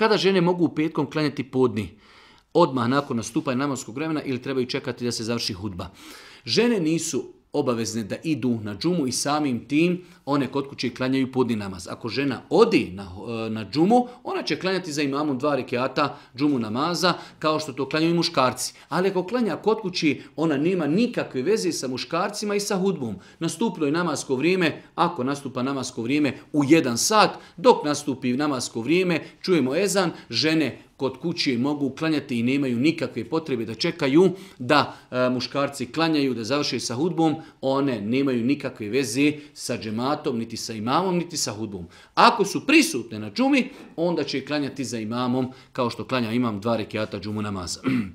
Kada žene mogu petkom klanjati podni? Odmah nakon nastupanja namaskog vremena ili trebaju čekati da se završi hudba? Žene nisu obavezne da idu na džumu i samim tim one kod kuće klanjaju podni namaz. Ako žena odi na, eh, na džumu, ona će klanjati za imamom dva rekiata džumu namaza, kao što to klanjaju i muškarci. Ali ako klanja kod kući, ona nema nikakve veze sa muškarcima i sa hudbom. Nastuplo je namasko vrijeme, ako nastupa namasko vrijeme u jedan sat, dok nastupi namasko vrijeme, čujemo ezan, žene kod kuće mogu klanjati i nemaju nikakve potrebe da čekaju da e, muškarci klanjaju, da završe sa hudbom, one nemaju nikakve veze sa džematom, niti sa imamom, niti sa hudbom. Ako su prisutne na džumi, onda će klanjati za imamom kao što klanja imam dva rekiata džumu namaza.